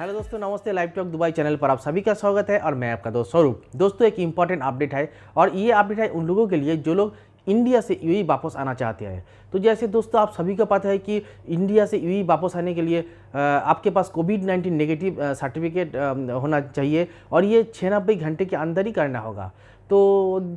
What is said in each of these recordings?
hello दोस्तों नमस्ते live talk Dubai channel पर आप सभी का स्वागत है और मैं आपका दोस्त स्वरूप दोस्तों एक इंपॉर्टेंट अपडेट है और ये अपडेट है उन लोगों के लिए जो लोग इंडिया से यूएई वापस आना चाहते हैं तो जैसे दोस्तों आप सभी को पता है कि इंडिया से यूएई वापस आने के लिए आपके पास कोविड नाइन्टीन नेगेटिव सर्टिफिकेट होना चाहिए और ये छियानबे घंटे के अंदर ही करना होगा तो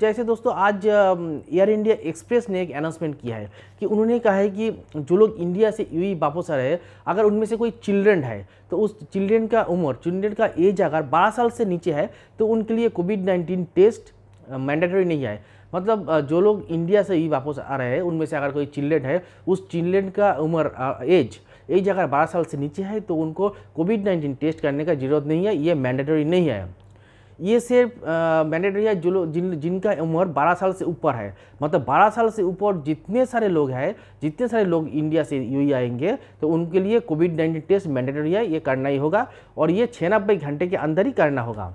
जैसे दोस्तों आज एयर इंडिया एक्सप्रेस ने एक अनाउंसमेंट किया है कि उन्होंने कहा है कि जो लोग इंडिया से यूएई वापस आ रहे हैं अगर उनमें से कोई चिल्ड्रन है तो उस चिल्ड्रन का उम्र चिल्ड्रन का एज अगर बारह साल से नीचे है तो उनके लिए कोविड नाइन्टीन टेस्ट मैंडेटरी नहीं है मतलब जो लोग इंडिया से ही वापस आ रहे हैं उनमें से अगर कोई चिल्ड्रेन है उस चिल्ड्रेन का उम्र एज एज अगर बारह साल से नीचे है तो उनको कोविड नाइन्टीन टेस्ट करने का जरूरत नहीं है ये मैंडेटरी नहीं है ये सिर्फ मैंडेटरी है जो लोग जिन जिनका उम्र 12 साल से ऊपर है मतलब 12 साल से ऊपर जितने सारे लोग हैं जितने सारे लोग इंडिया से यू e आएंगे तो उनके लिए कोविड नाइन्टीन टेस्ट मैंडेटरी है ये करना ही होगा और ये छियानबे घंटे के अंदर ही करना होगा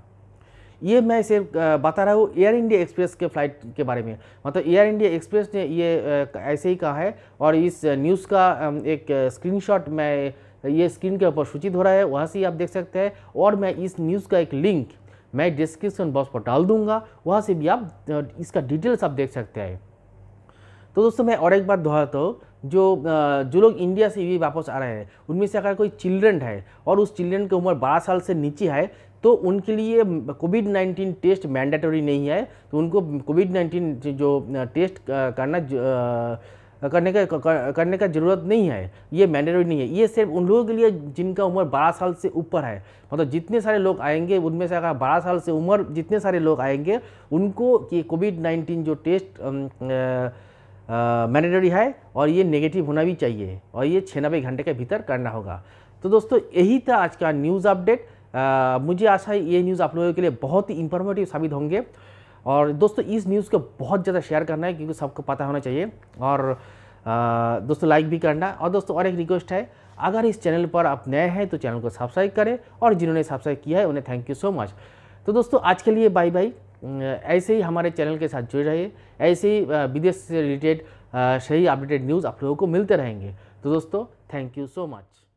ये मैं इसे बता रहा हूँ एयर इंडिया एक्सप्रेस के फ्लाइट के बारे में मतलब एयर इंडिया एक्सप्रेस ने ये ऐसे ही कहा है और इस न्यूज़ का एक स्क्रीनशॉट मैं ये स्क्रीन के ऊपर सूचित हो रहा है वहाँ से आप देख सकते हैं और मैं इस न्यूज़ का एक लिंक मैं डिस्क्रिप्शन बॉक्स पर डाल दूँगा वहाँ से भी आप इसका डिटेल्स आप देख सकते हैं तो दोस्तों मैं और एक बार दोहराता हूँ जो जो लोग इंडिया से भी वापस आ रहे हैं उनमें से अगर कोई चिल्ड्रन है और उस चिल्ड्रन की उम्र बारह साल से नीचे है तो उनके लिए कोविड 19 टेस्ट मैंडेटरी नहीं है तो उनको कोविड 19 जो टेस्ट करना करने का करने का ज़रूरत नहीं है ये मैंडेटरी नहीं है ये सिर्फ उन लोगों के लिए जिनका उम्र बारह साल से ऊपर है मतलब जितने सारे लोग आएंगे उनमें से अगर बारह साल से उम्र जितने सारे लोग आएंगे उनको कि कोविड नाइन्टीन जो टेस्ट मैंडेटरी है और ये नेगेटिव होना भी चाहिए और ये छियानबे घंटे के भीतर करना होगा तो दोस्तों यही था आज का न्यूज़ अपडेट आ, मुझे आशा है ये न्यूज़ आप लोगों के लिए बहुत ही इंफॉर्मेटिव साबित होंगे और दोस्तों इस न्यूज़ को बहुत ज़्यादा शेयर करना है क्योंकि सबको पता होना चाहिए और आ, दोस्तों लाइक भी करना और दोस्तों और एक रिक्वेस्ट है अगर इस चैनल पर आप नए हैं तो चैनल को सब्सक्राइब करें और जिन्होंने सब्सक्राइब किया है उन्हें थैंक यू सो मच तो दोस्तों आज के लिए बाय बाय ऐसे ही हमारे चैनल के साथ जुड़े रहिए ऐसे ही विदेश से रिलेटेड सही अपडेटेड न्यूज़ आप लोगों को मिलते रहेंगे तो दोस्तों थैंक यू सो मच